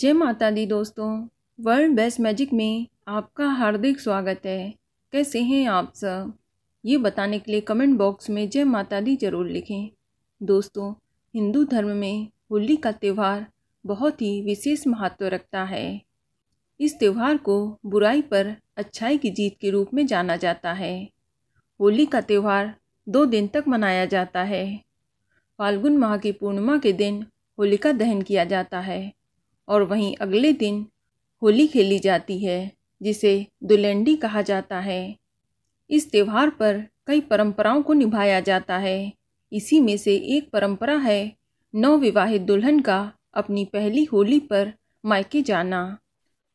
जय माता दी दोस्तों वर्ल्ड बेस्ट मैजिक में आपका हार्दिक स्वागत है कैसे हैं आप सब ये बताने के लिए कमेंट बॉक्स में जय माता दी जरूर लिखें दोस्तों हिंदू धर्म में होली का त्यौहार बहुत ही विशेष महत्व रखता है इस त्यौहार को बुराई पर अच्छाई की जीत के रूप में जाना जाता है होली का त्यौहार दो दिन तक मनाया जाता है फाल्गुन माह की पूर्णिमा के दिन होलिका दहन किया जाता है और वहीं अगले दिन होली खेली जाती है जिसे दुलेंडी कहा जाता है इस त्यौहार पर कई परंपराओं को निभाया जाता है इसी में से एक परंपरा है नवविवाहित दुल्हन का अपनी पहली होली पर मायके जाना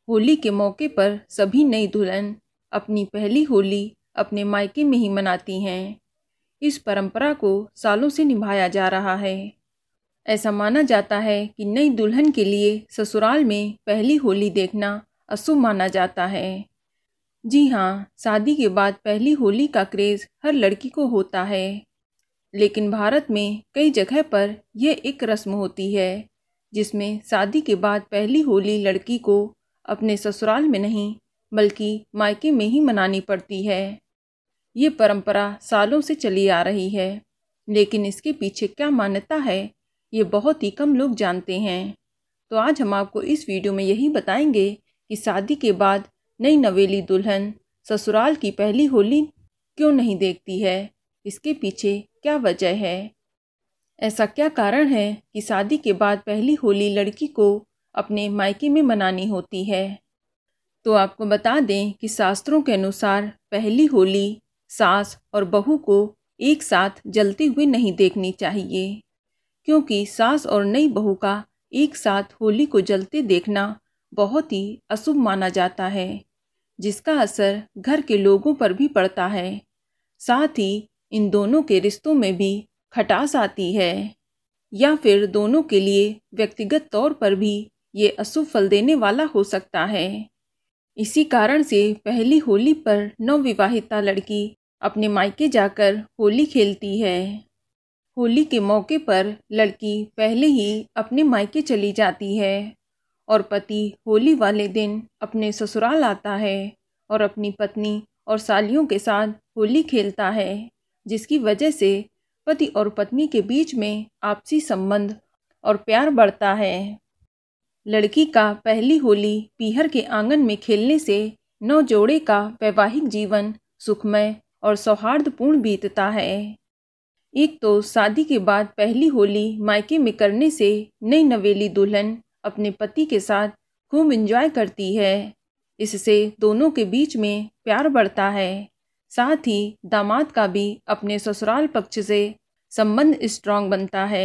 होली के मौके पर सभी नई दुल्हन अपनी पहली होली अपने मायके में ही मनाती हैं इस परंपरा को सालों से निभाया जा रहा है ऐसा माना जाता है कि नई दुल्हन के लिए ससुराल में पहली होली देखना अशुभ माना जाता है जी हाँ शादी के बाद पहली होली का क्रेज़ हर लड़की को होता है लेकिन भारत में कई जगह पर यह एक रस्म होती है जिसमें शादी के बाद पहली होली लड़की को अपने ससुराल में नहीं बल्कि मायके में ही मनानी पड़ती है ये परंपरा सालों से चली आ रही है लेकिन इसके पीछे क्या मान्यता है ये बहुत ही कम लोग जानते हैं तो आज हम आपको इस वीडियो में यही बताएंगे कि शादी के बाद नई नवेली दुल्हन ससुराल की पहली होली क्यों नहीं देखती है इसके पीछे क्या वजह है ऐसा क्या कारण है कि शादी के बाद पहली होली लड़की को अपने मायके में मनानी होती है तो आपको बता दें कि शास्त्रों के अनुसार पहली होली सास और बहू को एक साथ जलते हुए नहीं देखनी चाहिए क्योंकि सास और नई बहू का एक साथ होली को जलते देखना बहुत ही अशुभ माना जाता है जिसका असर घर के लोगों पर भी पड़ता है साथ ही इन दोनों के रिश्तों में भी खटास आती है या फिर दोनों के लिए व्यक्तिगत तौर पर भी ये अशुभ फल देने वाला हो सकता है इसी कारण से पहली होली पर नवविवाहिता लड़की अपने मायके जाकर होली खेलती है होली के मौके पर लड़की पहले ही अपने मायके चली जाती है और पति होली वाले दिन अपने ससुराल आता है और अपनी पत्नी और सालियों के साथ होली खेलता है जिसकी वजह से पति और पत्नी के बीच में आपसी संबंध और प्यार बढ़ता है लड़की का पहली होली पीहर के आंगन में खेलने से नौ जोड़े का वैवाहिक जीवन सुखमय और सौहार्दपूर्ण बीतता है एक तो शादी के बाद पहली होली मायके में करने से नई नवेली दुल्हन अपने पति के साथ खूब इंजॉय करती है इससे दोनों के बीच में प्यार बढ़ता है साथ ही दामाद का भी अपने ससुराल पक्ष से संबंध स्ट्रांग बनता है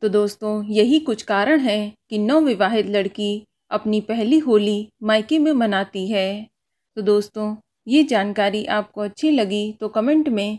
तो दोस्तों यही कुछ कारण है कि नवविवाहित लड़की अपनी पहली होली मायके में मनाती है तो दोस्तों ये जानकारी आपको अच्छी लगी तो कमेंट में